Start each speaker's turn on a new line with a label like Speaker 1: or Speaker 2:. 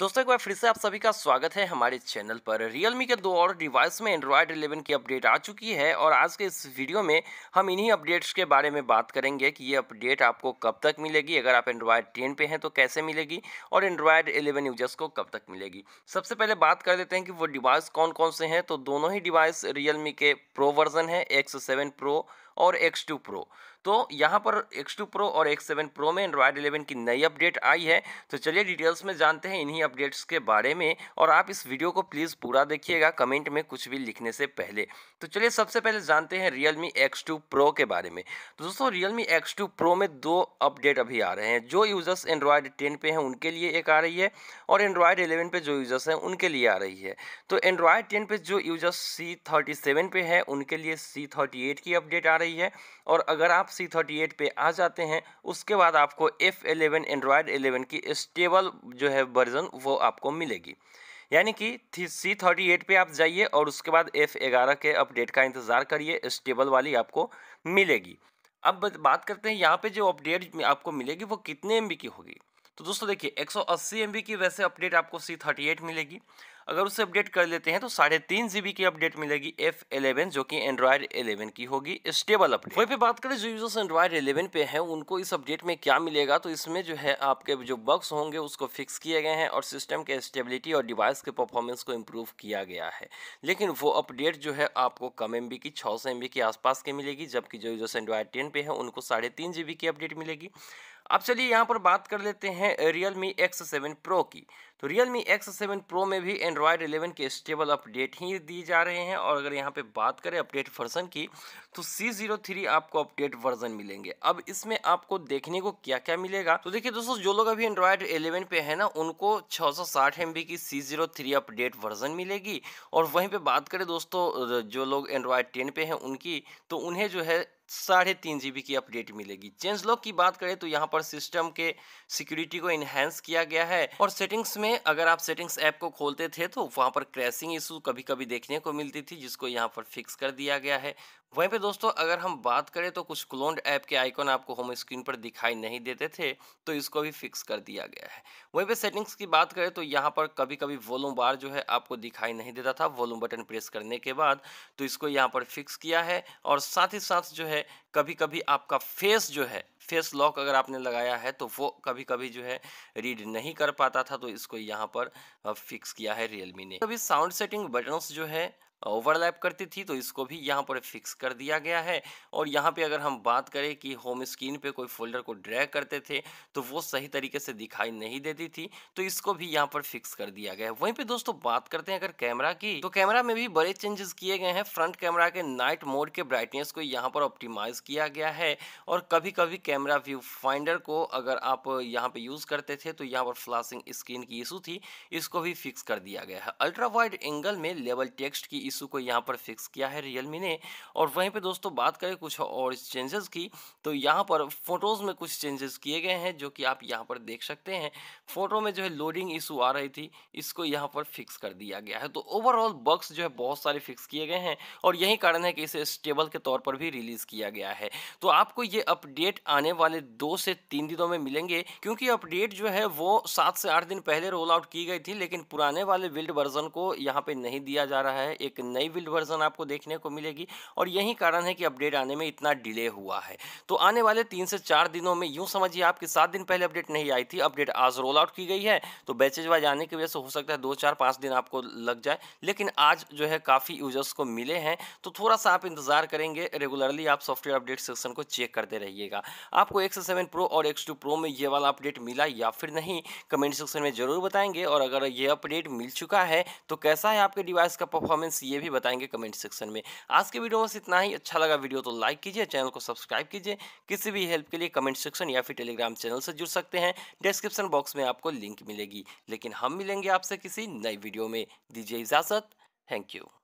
Speaker 1: दोस्तों एक बार फिर से आप सभी का स्वागत है हमारे चैनल पर Realme के दो और डिवाइस में Android 11 की अपडेट आ चुकी है और आज के इस वीडियो में हम इन्हीं अपडेट्स के बारे में बात करेंगे कि ये अपडेट आपको कब तक मिलेगी अगर आप Android 10 पे हैं तो कैसे मिलेगी और Android 11 यूजर्स को कब तक मिलेगी सबसे पहले बात कर लेते हैं कि वो डिवाइस कौन कौन से हैं तो दोनों ही डिवाइस रियल के प्रो वर्जन है एक्स सेवन प्रो और एक्स टू तो यहाँ पर X2 Pro और X7 Pro में एंड्रॉयड 11 की नई अपडेट आई है तो चलिए डिटेल्स में जानते हैं इन्हीं अपडेट्स के बारे में और आप इस वीडियो को प्लीज़ पूरा देखिएगा कमेंट में कुछ भी लिखने से पहले तो चलिए सबसे पहले जानते हैं Realme X2 Pro के बारे में तो दोस्तों Realme X2 Pro में दो अपडेट अभी आ रहे हैं जो यूज़र्स एंड्रॉयड टेन पे हैं उनके लिए एक आ रही है और एंड्रॉयड एलेवन पर जो यूज़र्स हैं उनके लिए आ रही है तो एंड्रॉयड टेन पर जो यूज़र्स सी थर्टी सेवन पे है उनके लिए सी थर्टी एट की अपडेट आ रही है और अगर आप सी थर्टी एट पर आ जाते हैं उसके बाद आपको एफ़ एलेवन एंड्रॉयड एलेवन की स्टेबल जो है वर्जन वो आपको मिलेगी यानी कि सी थर्टी एट पर आप जाइए और उसके बाद एफ़ ग्यारह के अपडेट का इंतज़ार करिए स्टेबल वाली आपको मिलेगी अब बात करते हैं यहाँ पे जो अपडेट आपको मिलेगी वो कितने एम की होगी तो दोस्तों देखिए 180 सौ की वैसे अपडेट आपको सी थर्टी मिलेगी अगर उसे अपडेट कर लेते हैं तो साढ़े तीन जीबी की अपडेट मिलेगी एफ एलेवन जो कि एंड्रॉयड एलेवन की होगी स्टेबल अपडेट वहीं पे बात करें जो यूजर्स एंड्रॉयड एलेवन पे हैं उनको इस अपडेट में क्या मिलेगा तो इसमें जो है आपके जो बग्स होंगे उसको फिक्स किए गए हैं और सिस्टम के स्टेबिलिटी और डिवाइस के परफॉर्मेंस को इम्प्रूव किया गया है लेकिन वो अपडेट जो है आपको कम एम की छः सौ के आसपास की मिलेगी जबकि जो यूजर्स एंड्रॉयड टेन पे हैं उनको साढ़े तीन की अपडेट मिलेगी अब चलिए यहाँ पर बात कर लेते हैं Realme X seven pro की तो Realme X seven pro में भी एंड्रॉयड इलेवन के स्टेबल अपडेट ही दिए जा रहे हैं और अगर यहाँ पे बात करें अपडेट वर्जन की तो सी जीरो थ्री आपको अपडेट वर्जन मिलेंगे अब इसमें आपको देखने को क्या क्या मिलेगा तो देखिए दोस्तों जो लोग अभी एंड्रॉयड इलेवन पे है ना उनको छः सौ साठ एम बी की C zero three update version मिलेगी और वहीं पर बात करें दोस्तों जो लोग एंड्रॉयड टेन पे हैं उनकी तो उन्हें जो है साढ़े तीन जी की अपडेट मिलेगी चेंज लॉक की बात करें तो यहाँ पर सिस्टम के सिक्योरिटी को इन्हेंस किया गया है और सेटिंग्स में में अगर आप सेटिंग्स ऐप को खोलते थे तो वहाँ पर क्रैशिंग इशू कभी कभी देखने को मिलती थी जिसको यहाँ पर फिक्स कर दिया गया है वहीं पे दोस्तों अगर हम बात करें तो कुछ क्लोन्ड ऐप के आइकॉन आपको होम स्क्रीन पर दिखाई नहीं देते थे तो इसको भी फिक्स कर दिया गया है वहीं पे सेटिंग्स की बात करें तो यहाँ पर कभी कभी वॉलूम बार जो है आपको दिखाई नहीं देता था वॉलूम बटन प्रेस करने के बाद तो इसको यहाँ पर फिक्स किया है और साथ ही साथ जो है कभी कभी आपका फेस जो है फेस लॉक अगर आपने लगाया है तो वो कभी कभी जो है रीड नहीं कर पाता था तो इसको यहाँ पर फिक्स किया है रियलमी ने कभी साउंड सेटिंग बटन्स जो है ओवरलैप करती थी तो इसको भी यहाँ पर फिक्स कर दिया गया है और यहाँ पे अगर हम बात करें कि होम स्क्रीन पे कोई फोल्डर को ड्रैग करते थे तो वो सही तरीके से दिखाई नहीं देती थी तो इसको भी यहाँ पर फिक्स कर दिया गया है वहीं पे दोस्तों बात करते हैं अगर कैमरा की तो कैमरा में भी बड़े चेंजेस किए गए हैं फ्रंट कैमरा के नाइट मोड के ब्राइटनेस को यहाँ पर ऑप्टिमाइज किया गया है और कभी कभी कैमरा व्यू फाइंडर को अगर आप यहाँ पर यूज़ करते थे तो यहाँ पर फ्लाशिंग स्क्रीन की इशू थी इसको भी फिक्स कर दिया गया है अल्ट्रा वाइड एंगल में लेवल टेक्स्ट की इशू को यहाँ पर फिक्स किया है रियलमी ने और वहीं पर दोस्तों बात करें कुछ और चेंजेस की तो यहाँ पर फोटोज़ में कुछ चेंजेस किए गए हैं जो कि आप यहाँ पर देख सकते हैं फोटो में जो है लोडिंग इशू आ रही थी इसको यहाँ पर फिक्स कर दिया गया है तो ओवरऑल बक्स जो है बहुत सारे फिक्स किए गए हैं और यही कारण है कि इसे स्टेबल के तौर पर भी रिलीज़ किया गया है तो आपको ये अपडेट आने वाले दो से तीन दिनों में मिलेंगे क्योंकि अपडेट जो है वो सात से आठ दिन पहले रोल आउट की गई थी लेकिन पुराने वाले बिल्ड वर्जन को यहाँ पे नहीं दिया जा रहा है एक एक नई बिल्ड वर्जन आपको देखने को मिलेगी और यही कारण है कि अपडेट आने में इतना डिले हुआ है तो आने वाले तीन से चार दिनों में यूं समझिए आपके सात दिन पहले अपडेट नहीं आई थी अपडेट आज रोल आउट की गई है तो बैचेज वाइज आने की वजह से हो सकता है दो चार पाँच दिन आपको लग जाए लेकिन आज जो है काफ़ी यूजर्स को मिले हैं तो थोड़ा सा आप इंतज़ार करेंगे रेगुलरली आप सॉफ्टवेयर अपडेट सेक्शन को चेक करते रहिएगा आपको एक्स सेवन प्रो और एक्स टू प्रो में ये वाला अपडेट मिला या फिर नहीं कमेंट सेक्शन में ज़रूर बताएंगे और अगर ये अपडेट मिल चुका है तो कैसा है आपके डिवाइस का परफॉर्मेंस ये भी बताएंगे कमेंट सेक्शन में आज के वीडियो में इतना ही अच्छा लगा वीडियो तो लाइक कीजिए चैनल को सब्सक्राइब कीजिए किसी भी हेल्प के लिए कमेंट सेक्शन या फिर टेलीग्राम चैनल से जुड़ सकते हैं डिस्क्रिप्शन बॉक्स में आपको लिंक मिलेगी लेकिन हम मिलेंगे आपसे किसी नई वीडियो में दीजिए इजाज़त थैंक यू